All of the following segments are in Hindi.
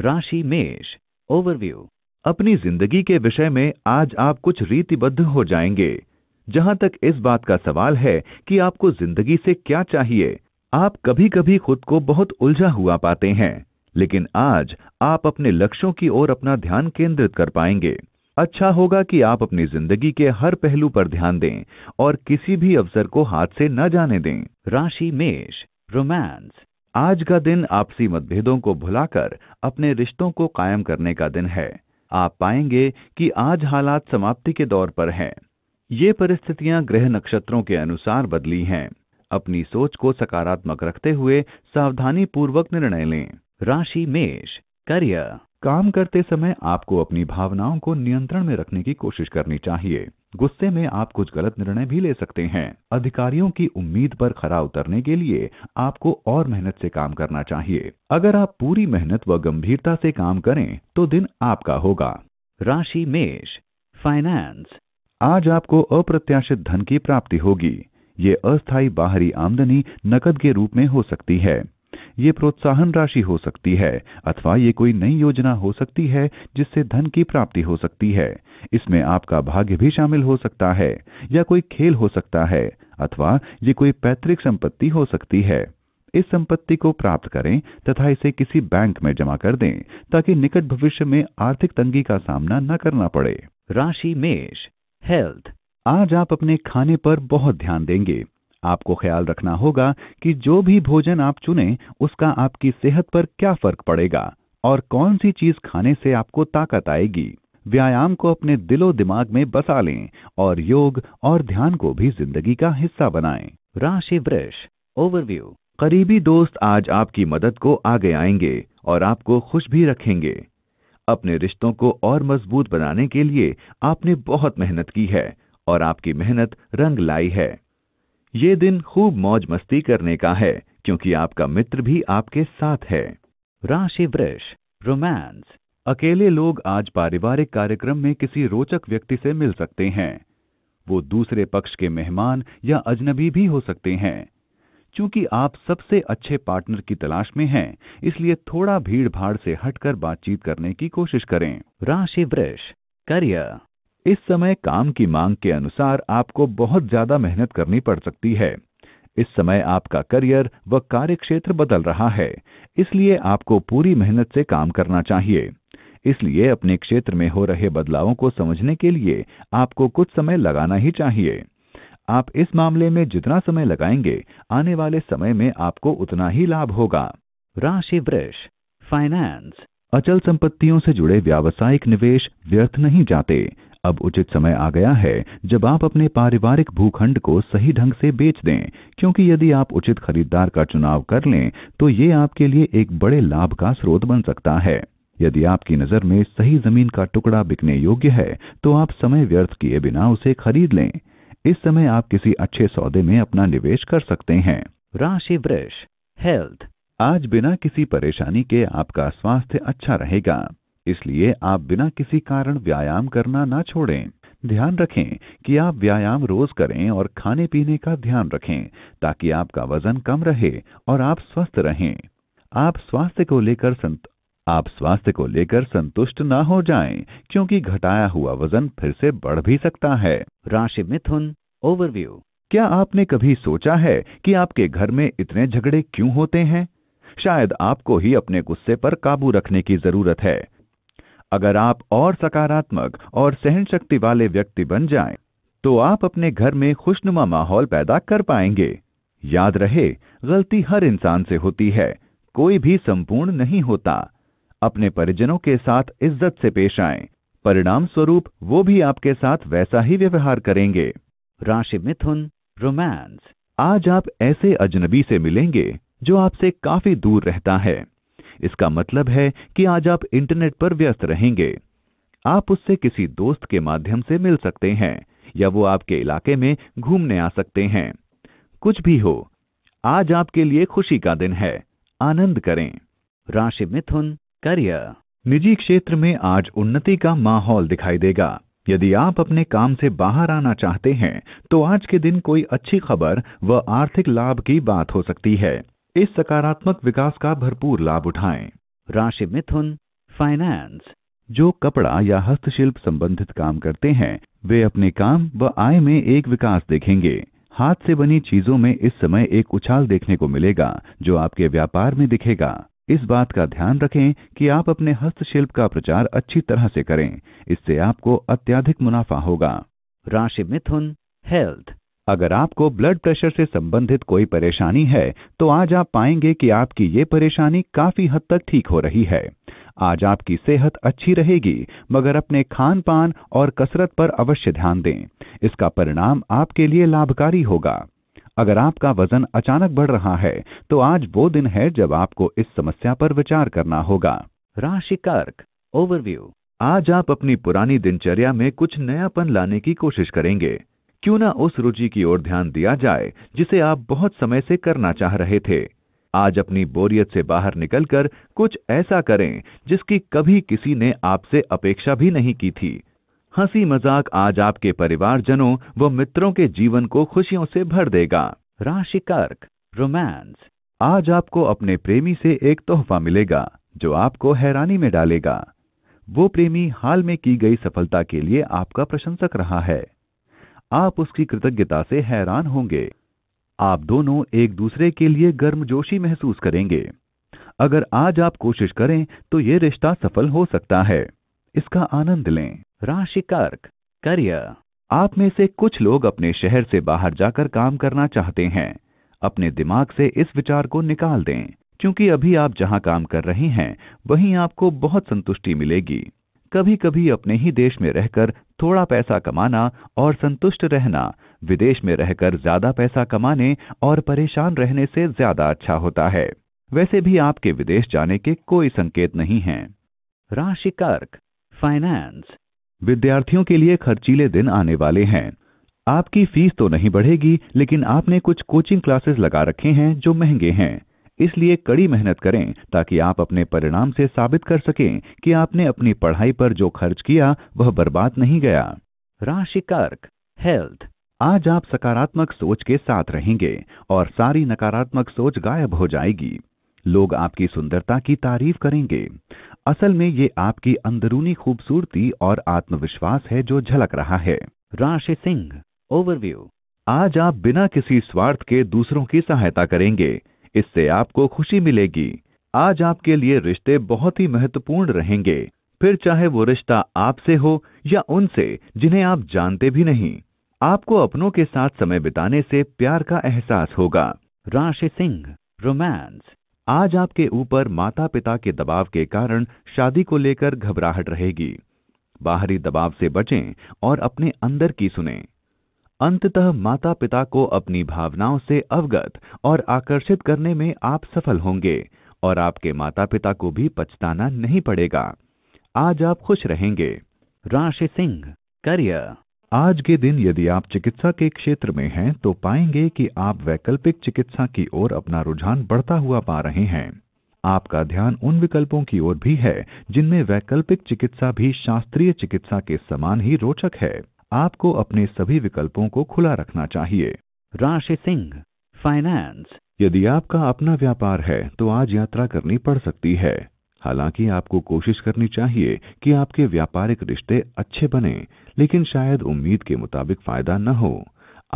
राशि मेष ओवरव्यू अपनी जिंदगी के विषय में आज आप कुछ रीतिबद्ध हो जाएंगे जहां तक इस बात का सवाल है कि आपको जिंदगी से क्या चाहिए आप कभी कभी खुद को बहुत उलझा हुआ पाते हैं लेकिन आज आप अपने लक्ष्यों की ओर अपना ध्यान केंद्रित कर पाएंगे अच्छा होगा कि आप अपनी जिंदगी के हर पहलू पर ध्यान दें और किसी भी अवसर को हाथ से न जाने दें राशि मेष रोमांस आज का दिन आपसी मतभेदों को भुलाकर अपने रिश्तों को कायम करने का दिन है आप पाएंगे कि आज हालात समाप्ति के दौर पर हैं ये परिस्थितियां ग्रह नक्षत्रों के अनुसार बदली हैं अपनी सोच को सकारात्मक रखते हुए सावधानी पूर्वक निर्णय लें राशि मेष करियर काम करते समय आपको अपनी भावनाओं को नियंत्रण में रखने की कोशिश करनी चाहिए गुस्से में आप कुछ गलत निर्णय भी ले सकते हैं अधिकारियों की उम्मीद पर खरा उतरने के लिए आपको और मेहनत से काम करना चाहिए अगर आप पूरी मेहनत व गंभीरता से काम करें तो दिन आपका होगा राशि मेष फाइनेंस आज आपको अप्रत्याशित धन की प्राप्ति होगी ये अस्थायी बाहरी आमदनी नकद के रूप में हो सकती है ये प्रोत्साहन राशि हो सकती है अथवा ये कोई नई योजना हो सकती है जिससे धन की प्राप्ति हो सकती है इसमें आपका भाग्य भी शामिल हो सकता है या कोई खेल हो सकता है अथवा ये कोई पैतृक संपत्ति हो सकती है इस संपत्ति को प्राप्त करें तथा इसे किसी बैंक में जमा कर दें ताकि निकट भविष्य में आर्थिक तंगी का सामना न करना पड़े राशि मेष हेल्थ आज आप अपने खाने पर बहुत ध्यान देंगे आपको ख्याल रखना होगा कि जो भी भोजन आप चुने उसका आपकी सेहत पर क्या फर्क पड़ेगा और कौन सी चीज खाने से आपको ताकत आएगी व्यायाम को अपने दिलो दिमाग में बसा लें और योग और ध्यान को भी जिंदगी का हिस्सा बनाएं। राशि वृक्ष ओवरव्यू करीबी दोस्त आज आपकी मदद को आगे आएंगे और आपको खुश भी रखेंगे अपने रिश्तों को और मजबूत बनाने के लिए आपने बहुत मेहनत की है और आपकी मेहनत रंग लाई है ये दिन खूब मौज मस्ती करने का है क्योंकि आपका मित्र भी आपके साथ है राशि वृष रोमांस अकेले लोग आज पारिवारिक कार्यक्रम में किसी रोचक व्यक्ति से मिल सकते हैं वो दूसरे पक्ष के मेहमान या अजनबी भी हो सकते हैं चूंकि आप सबसे अच्छे पार्टनर की तलाश में हैं इसलिए थोड़ा भीड़ भाड़ से हटकर बातचीत करने की कोशिश करें राशि वृष करियर इस समय काम की मांग के अनुसार आपको बहुत ज्यादा मेहनत करनी पड़ सकती है इस समय आपका करियर व कार्यक्षेत्र बदल रहा है इसलिए आपको पूरी मेहनत से काम करना चाहिए इसलिए अपने क्षेत्र में हो रहे बदलावों को समझने के लिए आपको कुछ समय लगाना ही चाहिए आप इस मामले में जितना समय लगाएंगे आने वाले समय में आपको उतना ही लाभ होगा राशि वृक्ष फाइनेंस अचल संपत्तियों से जुड़े व्यावसायिक निवेश व्यर्थ नहीं जाते अब उचित समय आ गया है जब आप अपने पारिवारिक भूखंड को सही ढंग से बेच दें क्योंकि यदि आप उचित खरीदार का चुनाव कर लें तो ये आपके लिए एक बड़े लाभ का स्रोत बन सकता है यदि आपकी नज़र में सही जमीन का टुकड़ा बिकने योग्य है तो आप समय व्यर्थ किए बिना उसे खरीद लें इस समय आप किसी अच्छे सौदे में अपना निवेश कर सकते हैं राशि वृक्ष हेल्थ आज बिना किसी परेशानी के आपका स्वास्थ्य अच्छा रहेगा इसलिए आप बिना किसी कारण व्यायाम करना ना छोड़ें ध्यान रखें कि आप व्यायाम रोज करें और खाने पीने का ध्यान रखें ताकि आपका वजन कम रहे और आप स्वस्थ रहें आप स्वास्थ्य को लेकर संत आप स्वास्थ्य को लेकर संतुष्ट ना हो जाएं क्योंकि घटाया हुआ वजन फिर से बढ़ भी सकता है राशि मिथुन ओवरव्यू क्या आपने कभी सोचा है कि आपके घर में इतने झगड़े क्यों होते हैं शायद आपको ही अपने गुस्से पर काबू रखने की जरूरत है अगर आप और सकारात्मक और सहन शक्ति वाले व्यक्ति बन जाएं, तो आप अपने घर में खुशनुमा माहौल पैदा कर पाएंगे याद रहे गलती हर इंसान से होती है कोई भी संपूर्ण नहीं होता अपने परिजनों के साथ इज्जत से पेश आए परिणाम स्वरूप वो भी आपके साथ वैसा ही व्यवहार करेंगे राशि मिथुन रोमांस आज आप ऐसे अजनबी से मिलेंगे जो आपसे काफी दूर रहता है इसका मतलब है कि आज आप इंटरनेट पर व्यस्त रहेंगे आप उससे किसी दोस्त के माध्यम से मिल सकते हैं या वो आपके इलाके में घूमने आ सकते हैं कुछ भी हो आज आपके लिए खुशी का दिन है आनंद करें राशि मिथुन करियर निजी क्षेत्र में आज उन्नति का माहौल दिखाई देगा यदि आप अपने काम से बाहर आना चाहते हैं तो आज के दिन कोई अच्छी खबर व आर्थिक लाभ की बात हो सकती है इस सकारात्मक विकास का भरपूर लाभ उठाएं राशि मिथुन फाइनेंस जो कपड़ा या हस्तशिल्प संबंधित काम करते हैं वे अपने काम व आय में एक विकास देखेंगे हाथ से बनी चीजों में इस समय एक उछाल देखने को मिलेगा जो आपके व्यापार में दिखेगा इस बात का ध्यान रखें कि आप अपने हस्तशिल्प का प्रचार अच्छी तरह से करें इससे आपको अत्याधिक मुनाफा होगा राशि मिथुन हेल्थ अगर आपको ब्लड प्रेशर से संबंधित कोई परेशानी है तो आज आप पाएंगे कि आपकी ये परेशानी काफी हद तक ठीक हो रही है आज आपकी सेहत अच्छी रहेगी मगर अपने खान पान और कसरत पर अवश्य ध्यान दें इसका परिणाम आपके लिए लाभकारी होगा अगर आपका वजन अचानक बढ़ रहा है तो आज वो दिन है जब आपको इस समस्या पर विचार करना होगा राशि कर्क ओवरव्यू आज आप अपनी पुरानी दिनचर्या में कुछ नयापन लाने की कोशिश करेंगे क्यों ना उस रुचि की ओर ध्यान दिया जाए जिसे आप बहुत समय से करना चाह रहे थे आज अपनी बोरियत से बाहर निकलकर कुछ ऐसा करें जिसकी कभी किसी ने आपसे अपेक्षा भी नहीं की थी हंसी मजाक आज आपके परिवारजनों व मित्रों के जीवन को खुशियों से भर देगा राशि कर्क रोमांस आज आपको अपने प्रेमी से एक तोहफा मिलेगा जो आपको हैरानी में डालेगा वो प्रेमी हाल में की गई सफलता के लिए आपका प्रशंसक रहा है आप उसकी कृतज्ञता से हैरान होंगे आप दोनों एक दूसरे के लिए गर्मजोशी महसूस करेंगे अगर आज आप कोशिश करें तो ये रिश्ता सफल हो सकता है इसका आनंद लें राशि कर्क करियर आप में से कुछ लोग अपने शहर से बाहर जाकर काम करना चाहते हैं अपने दिमाग से इस विचार को निकाल दें क्योंकि अभी आप जहां काम कर रहे हैं वहीं आपको बहुत संतुष्टि मिलेगी कभी कभी अपने ही देश में रहकर थोड़ा पैसा कमाना और संतुष्ट रहना विदेश में रहकर ज्यादा पैसा कमाने और परेशान रहने से ज्यादा अच्छा होता है वैसे भी आपके विदेश जाने के कोई संकेत नहीं हैं राशि कर्क फाइनेंस विद्यार्थियों के लिए खर्चीले दिन आने वाले हैं आपकी फीस तो नहीं बढ़ेगी लेकिन आपने कुछ कोचिंग क्लासेस लगा रखे हैं जो महंगे हैं इसलिए कड़ी मेहनत करें ताकि आप अपने परिणाम से साबित कर सकें कि आपने अपनी पढ़ाई पर जो खर्च किया वह बर्बाद नहीं गया राशि कर्क हेल्थ आज आप सकारात्मक सोच के साथ रहेंगे और सारी नकारात्मक सोच गायब हो जाएगी लोग आपकी सुंदरता की तारीफ करेंगे असल में ये आपकी अंदरूनी खूबसूरती और आत्मविश्वास है जो झलक रहा है राशि सिंह ओवरव्यू आज आप बिना किसी स्वार्थ के दूसरों की सहायता करेंगे इससे आपको खुशी मिलेगी आज आपके लिए रिश्ते बहुत ही महत्वपूर्ण रहेंगे फिर चाहे वो रिश्ता आपसे हो या उनसे जिन्हें आप जानते भी नहीं आपको अपनों के साथ समय बिताने से प्यार का एहसास होगा राशि सिंह रोमांस आज आपके ऊपर माता पिता के दबाव के कारण शादी को लेकर घबराहट रहेगी बाहरी दबाव से बचें और अपने अंदर की सुनें अंततः माता पिता को अपनी भावनाओं से अवगत और आकर्षित करने में आप सफल होंगे और आपके माता पिता को भी पछताना नहीं पड़ेगा आज आप खुश रहेंगे राशि सिंह करियर आज के दिन यदि आप चिकित्सा के क्षेत्र में हैं तो पाएंगे कि आप वैकल्पिक चिकित्सा की ओर अपना रुझान बढ़ता हुआ पा रहे हैं आपका ध्यान उन विकल्पों की ओर भी है जिनमें वैकल्पिक चिकित्सा भी शास्त्रीय चिकित्सा के समान ही रोचक है आपको अपने सभी विकल्पों को खुला रखना चाहिए राशि सिंह फाइनेंस यदि आपका अपना व्यापार है तो आज यात्रा करनी पड़ सकती है हालांकि आपको कोशिश करनी चाहिए कि आपके व्यापारिक रिश्ते अच्छे बने लेकिन शायद उम्मीद के मुताबिक फायदा न हो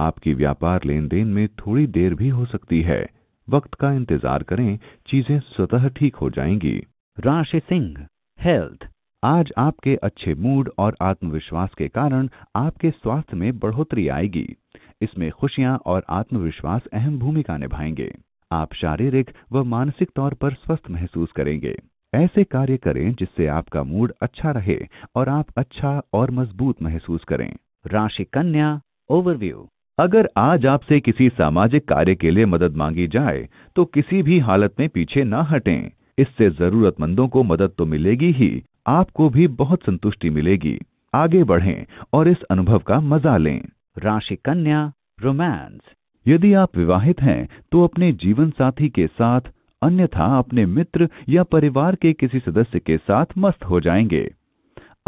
आपकी व्यापार लेन देन में थोड़ी देर भी हो सकती है वक्त का इंतजार करें चीजें स्वतः ठीक हो जाएंगी राशि सिंह हेल्थ आज आपके अच्छे मूड और आत्मविश्वास के कारण आपके स्वास्थ्य में बढ़ोतरी आएगी इसमें खुशियां और आत्मविश्वास अहम भूमिका निभाएंगे आप शारीरिक व मानसिक तौर पर स्वस्थ महसूस करेंगे ऐसे कार्य करें जिससे आपका मूड अच्छा रहे और आप अच्छा और मजबूत महसूस करें राशि कन्या ओवरव्यू अगर आज आपसे किसी सामाजिक कार्य के लिए मदद मांगी जाए तो किसी भी हालत में पीछे न हटें इससे जरूरतमंदों को मदद तो मिलेगी ही आपको भी बहुत संतुष्टि मिलेगी आगे बढ़ें और इस अनुभव का मजा लें राशि कन्या रोमांस यदि आप विवाहित हैं तो अपने जीवन साथी के साथ अन्यथा अपने मित्र या परिवार के किसी सदस्य के साथ मस्त हो जाएंगे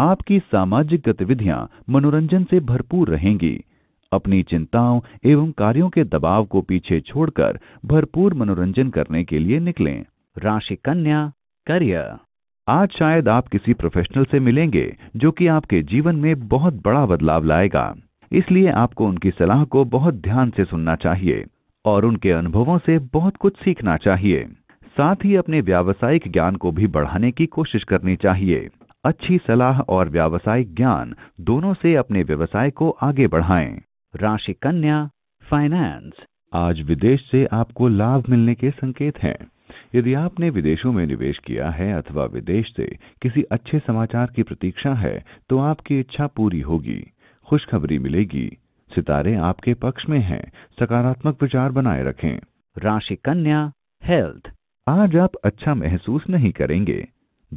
आपकी सामाजिक गतिविधियां मनोरंजन से भरपूर रहेंगी अपनी चिंताओं एवं कार्यों के दबाव को पीछे छोड़कर भरपूर मनोरंजन करने के लिए निकलें राशि कन्या करियर आज शायद आप किसी प्रोफेशनल से मिलेंगे जो कि आपके जीवन में बहुत बड़ा बदलाव लाएगा इसलिए आपको उनकी सलाह को बहुत ध्यान से सुनना चाहिए और उनके अनुभवों से बहुत कुछ सीखना चाहिए साथ ही अपने व्यावसायिक ज्ञान को भी बढ़ाने की कोशिश करनी चाहिए अच्छी सलाह और व्यावसायिक ज्ञान दोनों से अपने व्यवसाय को आगे बढ़ाएं। राशि कन्या फाइनेंस आज विदेश से आपको लाभ मिलने के संकेत हैं यदि आपने विदेशों में निवेश किया है अथवा विदेश से किसी अच्छे समाचार की प्रतीक्षा है तो आपकी इच्छा पूरी होगी खुशखबरी मिलेगी सितारे आपके पक्ष में हैं सकारात्मक विचार बनाए रखें राशि कन्या हेल्थ आज आप अच्छा महसूस नहीं करेंगे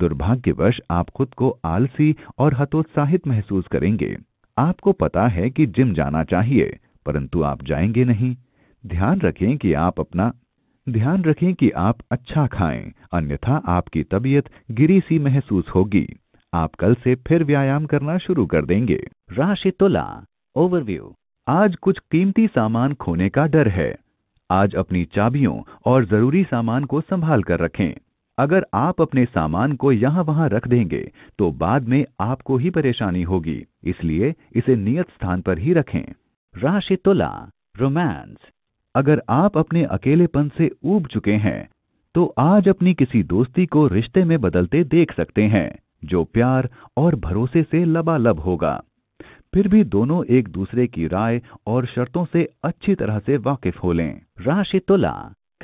दुर्भाग्यवश आप खुद को आलसी और हतोत्साहित महसूस करेंगे आपको पता है कि जिम जाना चाहिए परंतु आप जाएंगे नहीं ध्यान रखें कि आप अपना ध्यान रखें कि आप अच्छा खाएं अन्यथा आपकी तबीयत गिरी सी महसूस होगी आप कल से फिर व्यायाम करना शुरू कर देंगे राशि तुला ओवरव्यू आज कुछ कीमती सामान खोने का डर है आज अपनी चाबियों और जरूरी सामान को संभाल कर रखें अगर आप अपने सामान को यहाँ वहाँ रख देंगे तो बाद में आपको ही परेशानी होगी इसलिए इसे नियत स्थान पर ही रखें राशि तुला रोमांस अगर आप अपने अकेलेपन से ऊब चुके हैं तो आज अपनी किसी दोस्ती को रिश्ते में बदलते देख सकते हैं जो प्यार और भरोसे से लबालब होगा फिर भी दोनों एक दूसरे की राय और शर्तों से अच्छी तरह से वाकिफ हो लें तुला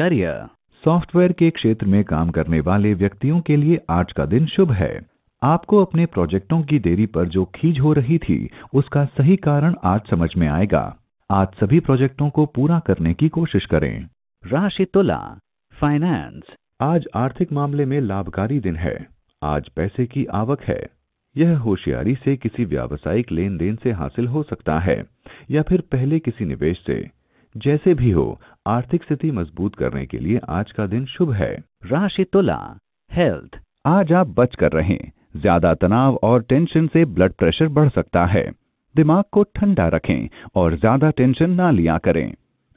करियर सॉफ्टवेयर के क्षेत्र में काम करने वाले व्यक्तियों के लिए आज का दिन शुभ है आपको अपने प्रोजेक्टों की देरी पर जो खींच हो रही थी उसका सही कारण आज समझ में आएगा आज सभी प्रोजेक्टों को पूरा करने की कोशिश करें राशि तुला फाइनेंस आज आर्थिक मामले में लाभकारी दिन है आज पैसे की आवक है यह होशियारी से किसी व्यावसायिक लेन देन से हासिल हो सकता है या फिर पहले किसी निवेश से जैसे भी हो आर्थिक स्थिति मजबूत करने के लिए आज का दिन शुभ है राशि तुला हेल्थ आज आप बच कर रहे ज्यादा तनाव और टेंशन से ब्लड प्रेशर बढ़ सकता है दिमाग को ठंडा रखें और ज्यादा टेंशन ना लिया करें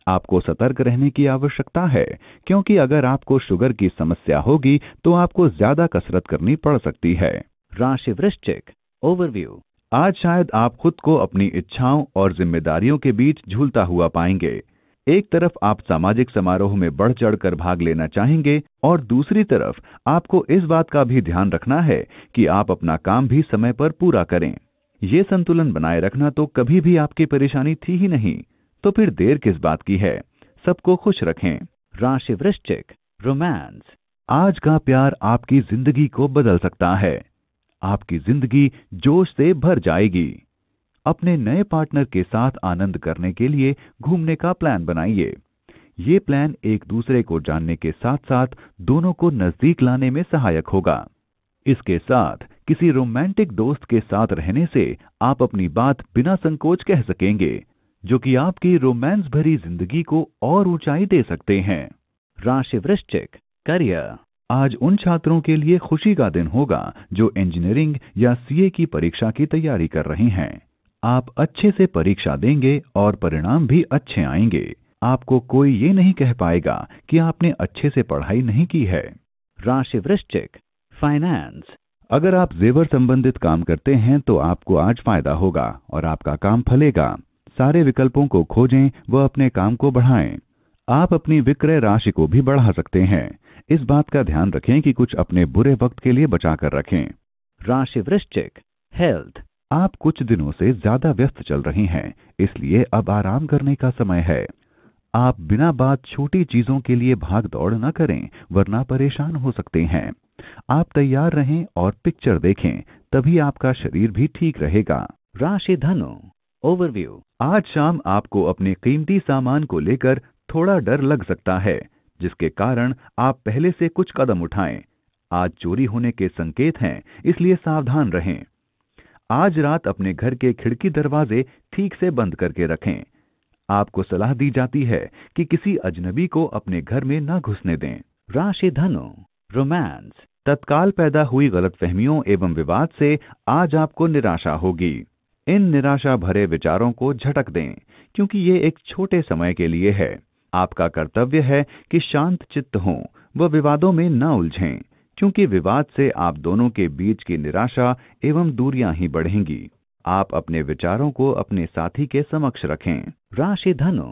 आपको सतर्क रहने की आवश्यकता है क्योंकि अगर आपको शुगर की समस्या होगी तो आपको ज्यादा कसरत करनी पड़ सकती है राशि वृश्चिक ओवरव्यू आज शायद आप खुद को अपनी इच्छाओं और जिम्मेदारियों के बीच झूलता हुआ पाएंगे एक तरफ आप सामाजिक समारोह में बढ़ चढ़कर भाग लेना चाहेंगे और दूसरी तरफ आपको इस बात का भी ध्यान रखना है कि आप अपना काम भी समय पर पूरा करें ये संतुलन बनाए रखना तो कभी भी आपकी परेशानी थी ही नहीं तो फिर देर किस बात की है सबको खुश रखें राशि वृश्चिक रोमांस आज का प्यार आपकी जिंदगी को बदल सकता है आपकी जिंदगी जोश से भर जाएगी अपने नए पार्टनर के साथ आनंद करने के लिए घूमने का प्लान बनाइए ये प्लान एक दूसरे को जानने के साथ साथ दोनों को नजदीक लाने में सहायक होगा इसके साथ किसी रोमांटिक दोस्त के साथ रहने से आप अपनी बात बिना संकोच कह सकेंगे जो कि आपकी रोमांस भरी जिंदगी को और ऊंचाई दे सकते हैं राशि वृश्चिक करियर आज उन छात्रों के लिए खुशी का दिन होगा जो इंजीनियरिंग या सीए की परीक्षा की तैयारी कर रहे हैं आप अच्छे से परीक्षा देंगे और परिणाम भी अच्छे आएंगे आपको कोई ये नहीं कह पाएगा कि आपने अच्छे से पढ़ाई नहीं की है राशि वृश्चिक फाइनेंस अगर आप जेवर संबंधित काम करते हैं तो आपको आज फायदा होगा और आपका काम फलेगा सारे विकल्पों को खोजें व अपने काम को बढ़ाएं आप अपनी विक्रय राशि को भी बढ़ा सकते हैं इस बात का ध्यान रखें कि कुछ अपने बुरे वक्त के लिए बचा कर रखें राशि वृश्चिक हेल्थ आप कुछ दिनों से ज्यादा व्यस्त चल रहे हैं इसलिए अब आराम करने का समय है आप बिना बात छोटी चीजों के लिए भाग दौड़ न करें वरना परेशान हो सकते हैं आप तैयार रहें और पिक्चर देखें तभी आपका शरीर भी ठीक रहेगा राशि धनु ओवरव्यू आज शाम आपको अपने कीमती सामान को लेकर थोड़ा डर लग सकता है जिसके कारण आप पहले से कुछ कदम उठाएं आज चोरी होने के संकेत हैं इसलिए सावधान रहें आज रात अपने घर के खिड़की दरवाजे ठीक से बंद करके रखें आपको सलाह दी जाती है कि किसी अजनबी को अपने घर में न घुसने दें राशि धनु रोमांस तत्काल पैदा हुई गलतफहमियों एवं विवाद से आज आपको निराशा होगी इन निराशा भरे विचारों को झटक दें क्योंकि ये एक छोटे समय के लिए है आपका कर्तव्य है कि शांत चित्त हों व विवादों में न उलझें क्योंकि विवाद से आप दोनों के बीच की निराशा एवं दूरियां ही बढ़ेंगी आप अपने विचारों को अपने साथी के समक्ष रखें राशि धनु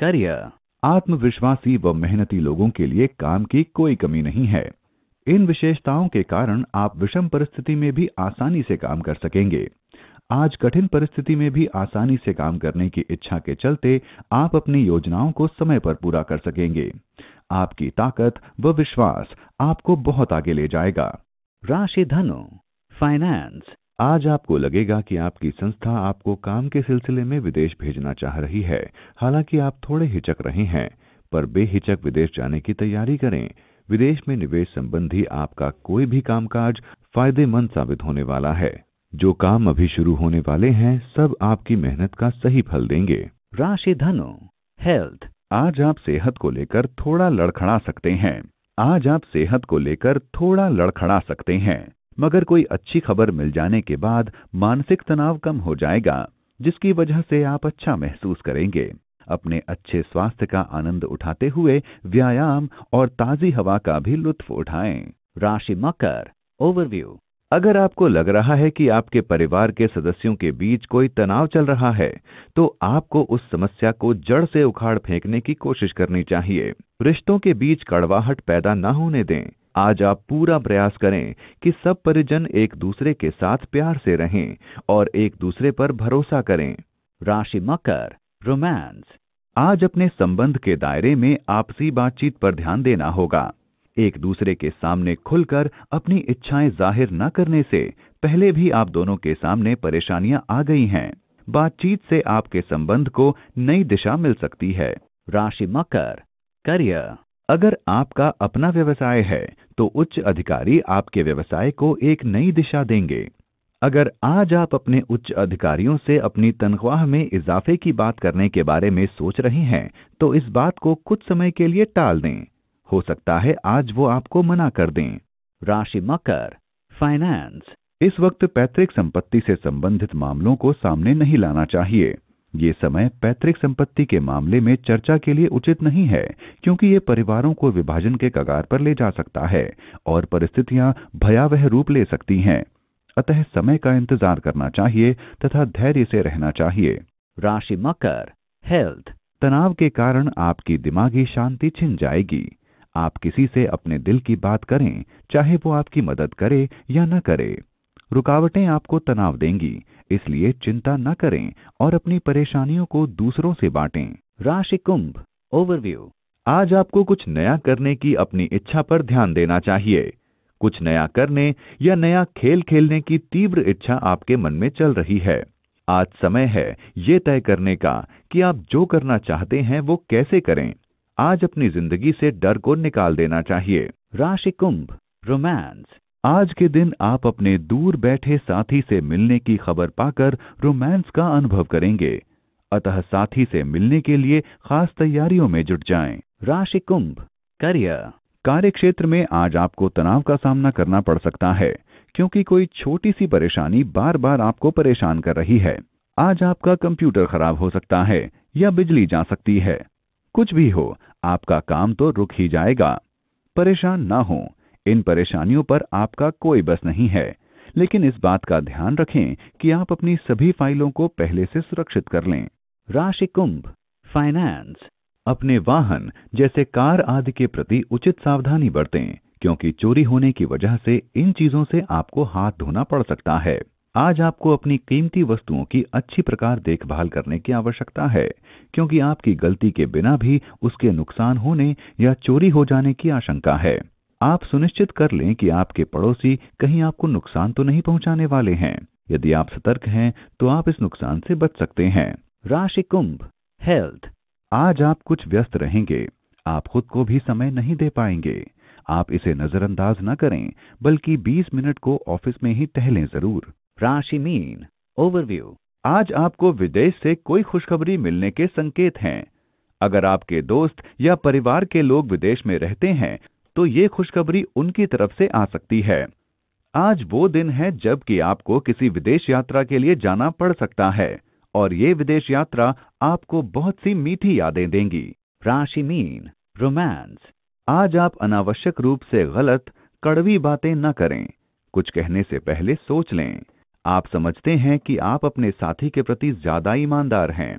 करियर आत्मविश्वासी व मेहनती लोगों के लिए काम की कोई कमी नहीं है इन विशेषताओं के कारण आप विषम परिस्थिति में भी आसानी से काम कर सकेंगे आज कठिन परिस्थिति में भी आसानी से काम करने की इच्छा के चलते आप अपनी योजनाओं को समय पर पूरा कर सकेंगे आपकी ताकत व विश्वास आपको बहुत आगे ले जाएगा राशि धनु फाइनेंस आज आपको लगेगा कि आपकी संस्था आपको काम के सिलसिले में विदेश भेजना चाह रही है हालांकि आप थोड़े हिचक रहे हैं पर बेहिचक विदेश जाने की तैयारी करें विदेश में निवेश संबंधी आपका कोई भी कामकाज फायदेमंद साबित होने वाला है जो काम अभी शुरू होने वाले हैं सब आपकी मेहनत का सही फल देंगे राशि धनु हेल्थ आज आप सेहत को लेकर थोड़ा लड़खड़ा सकते हैं आज आप सेहत को लेकर थोड़ा लड़खड़ा सकते हैं मगर कोई अच्छी खबर मिल जाने के बाद मानसिक तनाव कम हो जाएगा जिसकी वजह से आप अच्छा महसूस करेंगे अपने अच्छे स्वास्थ्य का आनंद उठाते हुए व्यायाम और ताजी हवा का भी लुत्फ उठाएं राशि मकर ओवरव्यू अगर आपको लग रहा है कि आपके परिवार के सदस्यों के बीच कोई तनाव चल रहा है तो आपको उस समस्या को जड़ से उखाड़ फेंकने की कोशिश करनी चाहिए रिश्तों के बीच कड़वाहट पैदा न होने दें आज आप पूरा प्रयास करें कि सब परिजन एक दूसरे के साथ प्यार से रहें और एक दूसरे पर भरोसा करें राशि मकर रोमांस आज अपने संबंध के दायरे में आपसी बातचीत पर ध्यान देना होगा एक दूसरे के सामने खुलकर अपनी इच्छाएं जाहिर न करने से पहले भी आप दोनों के सामने परेशानियां आ गई हैं बातचीत से आपके संबंध को नई दिशा मिल सकती है राशि मकर करियर अगर आपका अपना व्यवसाय है तो उच्च अधिकारी आपके व्यवसाय को एक नई दिशा देंगे अगर आज आप अपने उच्च अधिकारियों से अपनी तनख्वाह में इजाफे की बात करने के बारे में सोच रहे हैं तो इस बात को कुछ समय के लिए टाल दें हो सकता है आज वो आपको मना कर दें राशि मकर फाइनेंस इस वक्त पैतृक संपत्ति से संबंधित मामलों को सामने नहीं लाना चाहिए ये समय पैतृक संपत्ति के मामले में चर्चा के लिए उचित नहीं है क्योंकि ये परिवारों को विभाजन के कगार पर ले जा सकता है और परिस्थितियां भयावह रूप ले सकती हैं अतः समय का इंतजार करना चाहिए तथा धैर्य से रहना चाहिए राशि मकर हेल्थ तनाव के कारण आपकी दिमागी शांति छिन जाएगी आप किसी से अपने दिल की बात करें चाहे वो आपकी मदद करे या न करे रुकावटें आपको तनाव देंगी इसलिए चिंता न करें और अपनी परेशानियों को दूसरों से बांटें राशि कुंभ ओवरव्यू आज आपको कुछ नया करने की अपनी इच्छा पर ध्यान देना चाहिए कुछ नया करने या नया खेल खेलने की तीव्र इच्छा आपके मन में चल रही है आज समय है ये तय करने का कि आप जो करना चाहते हैं वो कैसे करें आज अपनी जिंदगी से डर को निकाल देना चाहिए राशि कुंभ रोमांस आज के दिन आप अपने दूर बैठे साथी से मिलने की खबर पाकर रोमांस का अनुभव करेंगे अतः साथी से मिलने के लिए खास तैयारियों में जुट जाएं। राशि कुंभ करियर कार्य क्षेत्र में आज आपको तनाव का सामना करना पड़ सकता है क्योंकि कोई छोटी सी परेशानी बार बार आपको परेशान कर रही है आज आपका कंप्यूटर खराब हो सकता है या बिजली जा सकती है कुछ भी हो आपका काम तो रुक ही जाएगा परेशान ना हो इन परेशानियों पर आपका कोई बस नहीं है लेकिन इस बात का ध्यान रखें कि आप अपनी सभी फाइलों को पहले से सुरक्षित कर लें राशि कुंभ फाइनेंस अपने वाहन जैसे कार आदि के प्रति उचित सावधानी बरतें क्योंकि चोरी होने की वजह से इन चीजों से आपको हाथ धोना पड़ सकता है आज आपको अपनी कीमती वस्तुओं की अच्छी प्रकार देखभाल करने की आवश्यकता है क्योंकि आपकी गलती के बिना भी उसके नुकसान होने या चोरी हो जाने की आशंका है आप सुनिश्चित कर लें कि आपके पड़ोसी कहीं आपको नुकसान तो नहीं पहुंचाने वाले हैं यदि आप सतर्क हैं तो आप इस नुकसान से बच सकते हैं राशि कुंभ हेल्थ आज आप कुछ व्यस्त रहेंगे आप खुद को भी समय नहीं दे पाएंगे आप इसे नजरअंदाज न करें बल्कि 20 मिनट को ऑफिस में ही टहलें जरूर राशि मीन ओवरव्यू आज आपको विदेश से कोई खुशखबरी मिलने के संकेत हैं अगर आपके दोस्त या परिवार के लोग विदेश में रहते हैं तो ये खुशखबरी उनकी तरफ से आ सकती है आज वो दिन है जब कि आपको किसी विदेश यात्रा के लिए जाना पड़ सकता है और ये विदेश यात्रा आपको बहुत सी मीठी यादें देंगी राशि मीन रोमांस आज आप अनावश्यक रूप से गलत कड़वी बातें न करें कुछ कहने से पहले सोच लें आप समझते हैं कि आप अपने साथी के प्रति ज्यादा ईमानदार हैं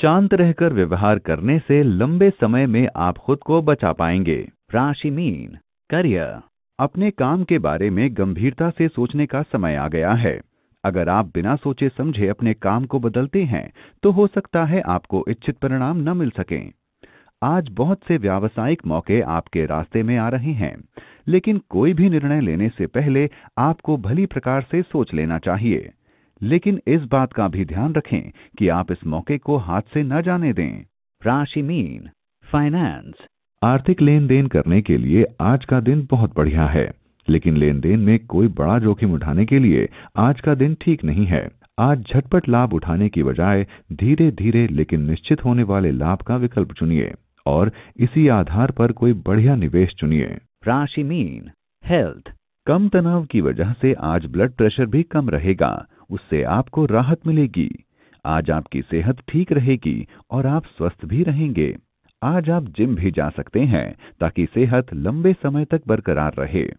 शांत रहकर व्यवहार करने से लंबे समय में आप खुद को बचा पाएंगे राशि मीन करियर अपने काम के बारे में गंभीरता से सोचने का समय आ गया है अगर आप बिना सोचे समझे अपने काम को बदलते हैं तो हो सकता है आपको इच्छित परिणाम न मिल सके आज बहुत से व्यावसायिक मौके आपके रास्ते में आ रहे हैं लेकिन कोई भी निर्णय लेने से पहले आपको भली प्रकार से सोच लेना चाहिए लेकिन इस बात का भी ध्यान रखें कि आप इस मौके को हाथ से न जाने दें राशि मीन फाइनेंस आर्थिक लेन देन करने के लिए आज का दिन बहुत बढ़िया है लेकिन लेन देन में कोई बड़ा जोखिम उठाने के लिए आज का दिन ठीक नहीं है आज झटपट लाभ उठाने की बजाय धीरे धीरे लेकिन निश्चित होने वाले लाभ का विकल्प चुनिए और इसी आधार पर कोई बढ़िया निवेश चुनिए राशि मीन हेल्थ कम तनाव की वजह से आज ब्लड प्रेशर भी कम रहेगा उससे आपको राहत मिलेगी आज आपकी सेहत ठीक रहेगी और आप स्वस्थ भी रहेंगे आज आप जिम भी जा सकते हैं ताकि सेहत लंबे समय तक बरकरार रहे